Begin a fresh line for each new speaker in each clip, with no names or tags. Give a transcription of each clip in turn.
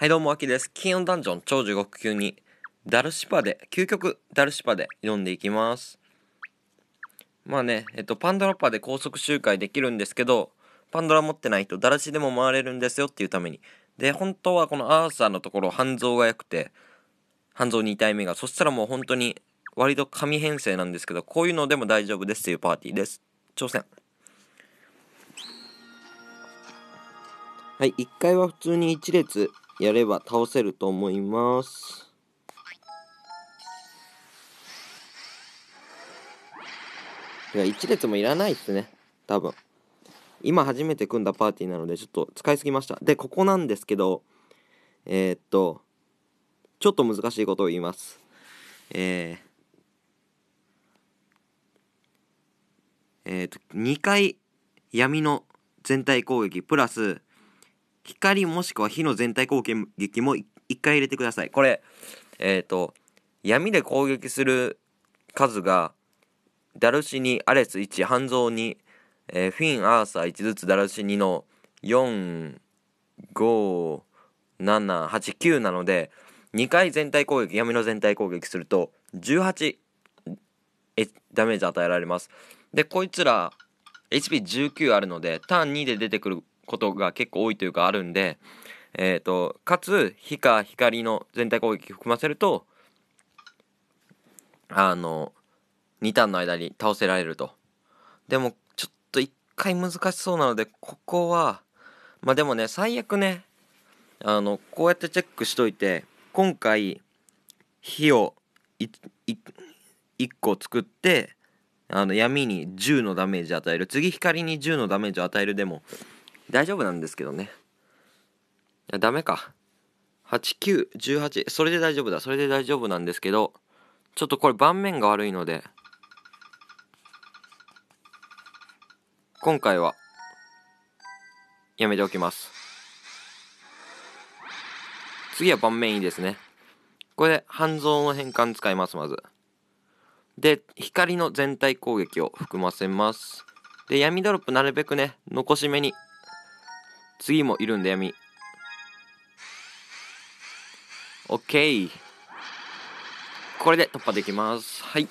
はいどうも、あきです。金曜ダンジョン超地獄級に、ダルシパで、究極ダルシパで読んでいきます。まあね、えっと、パンドラパで高速周回できるんですけど、パンドラ持ってないとダルシでも回れるんですよっていうために。で、本当はこのアーサーのところ、半蔵が良くて、半蔵2体目が、そしたらもう本当に、割と紙編成なんですけど、こういうのでも大丈夫ですっていうパーティーです。挑戦。はい、1回は普通に1列やれば倒せると思います。1列もいらないっすね多分今初めて組んだパーティーなのでちょっと使いすぎましたでここなんですけどえー、っとちょっと難しいことを言いますえーえー、っと2回闇の全体攻撃プラス光もしくは火の全体攻撃も一回入れてください。これ、えっ、ー、と、闇で攻撃する数が、ダルシニ、アレス1、半蔵2、えー、フィン、アーサー1ずつダルシニの4、5、7、8、9なので、2回全体攻撃、闇の全体攻撃すると、18え、ダメージ与えられます。で、こいつら、HP19 あるので、ターン2で出てくることが結構多いというかあるんで、えーと、かつ火か光の全体攻撃含ませるとあの2ターンの間に倒せられるとでもちょっと1回難しそうなのでここはまあでもね最悪ねあのこうやってチェックしといて今回火を 1, 1個作ってあの闇に10のダメージ与える次光に10のダメージを与えるでも大丈夫なんですけどねいやダメか8918それで大丈夫だそれで大丈夫なんですけどちょっとこれ盤面が悪いので今回はやめておきます次は盤面いいですねこれで半蔵の変換使いますまずで光の全体攻撃を含ませますで闇ドロップなるべくね残し目に次もいるんだ闇 OK これで突破できますはい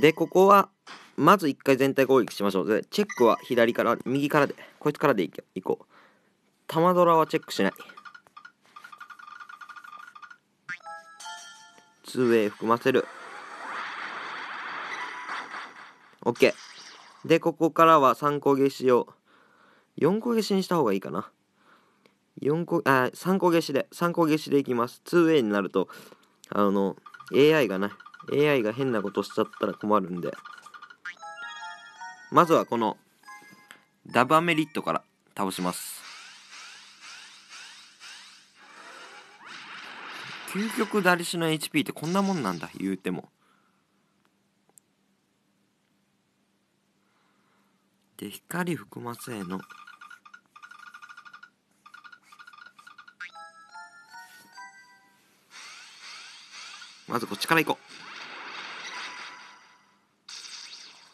でここはまず一回全体攻撃しましょうでチェックは左から右からでこいつからでいこう玉ドラはチェックしない 2way 含ませる OK でここからは参考撃しよう4個消しにした方がいいかな。4個、あ、3個消しで、3個消しでいきます。2way になると、あの、AI がね、AI が変なことしちゃったら困るんで。まずはこの、ダバメリットから倒します。究極ダリシの HP ってこんなもんなんだ、言うても。で、光含ませのまずこっちから行こ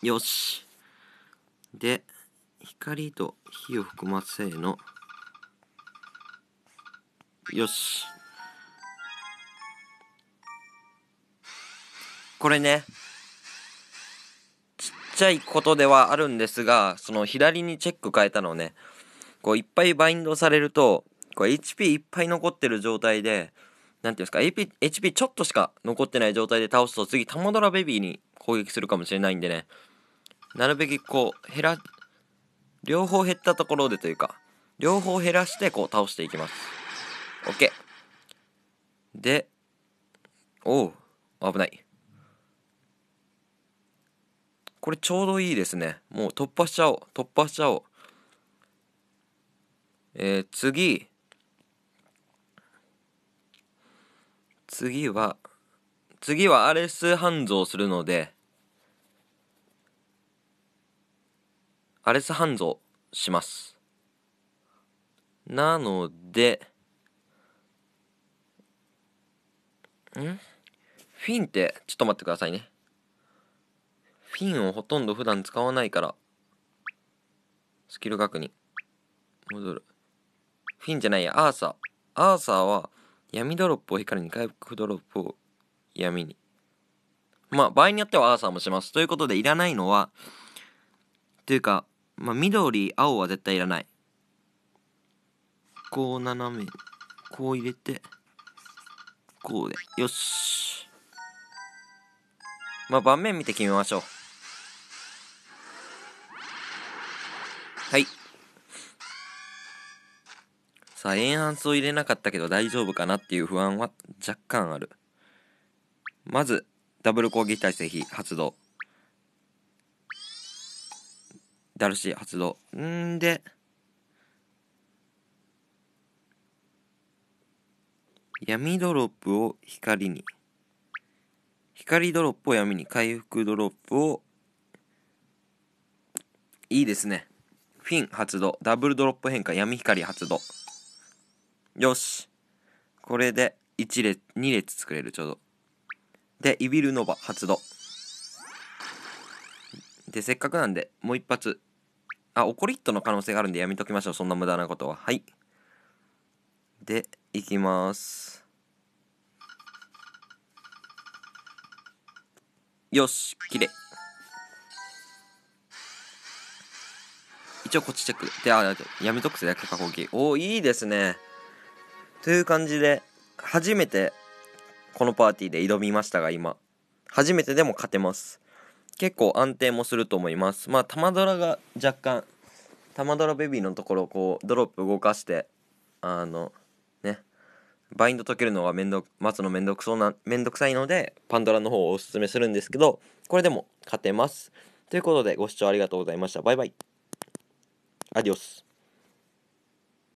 うよしで光と火を含ませのよしこれねちっちゃいことではあるんですがその左にチェック変えたのねこういっぱいバインドされるとこう HP いっぱい残ってる状態でなんていうんですか、AP、HP ちょっとしか残ってない状態で倒すと次、タモドラベビーに攻撃するかもしれないんでね、なるべくこう、減ら、両方減ったところでというか、両方減らしてこう倒していきます。OK。で、おう、危ない。これちょうどいいですね。もう突破しちゃおう、突破しちゃおう。えー、次、次は、次はアレス半蔵するので、アレス半蔵します。なので、んフィンって、ちょっと待ってくださいね。フィンをほとんど普段使わないから、スキル確認。戻る。フィンじゃないや、アーサー。アーサーは、闇ドロップを光に回復ドロップを闇にまあ場合によってはアーサーもしますということでいらないのはというか、まあ、緑青は絶対いらないこう斜めこう入れてこうでよしまあ盤面見て決めましょうはいさあ、エンハンスを入れなかったけど大丈夫かなっていう不安は若干ある。まず、ダブル攻撃体制比発動。ダルシー発動。んで、闇ドロップを光に。光ドロップを闇に。回復ドロップを、いいですね。フィン発動。ダブルドロップ変化。闇光発動。よし。これで1列、2列作れる、ちょうど。で、イビルノバ発動。で、せっかくなんで、もう一発。あ、オコリットの可能性があるんでやめときましょう。そんな無駄なことは。はい。で、いきます。よし、きれい。一応こっちチェック。で、あ、やめとくぜ、結果攻撃。おお、いいですね。という感じで初めてこのパーティーで挑みましたが今初めてでも勝てます結構安定もすると思いますまあ玉ドラが若干玉ドラベビーのところこうドロップ動かしてあのねバインド解けるのがめんど待つのめんどくそうなめんどくさいのでパンドラの方をおすすめするんですけどこれでも勝てますということでご視聴ありがとうございましたバイバイアディオス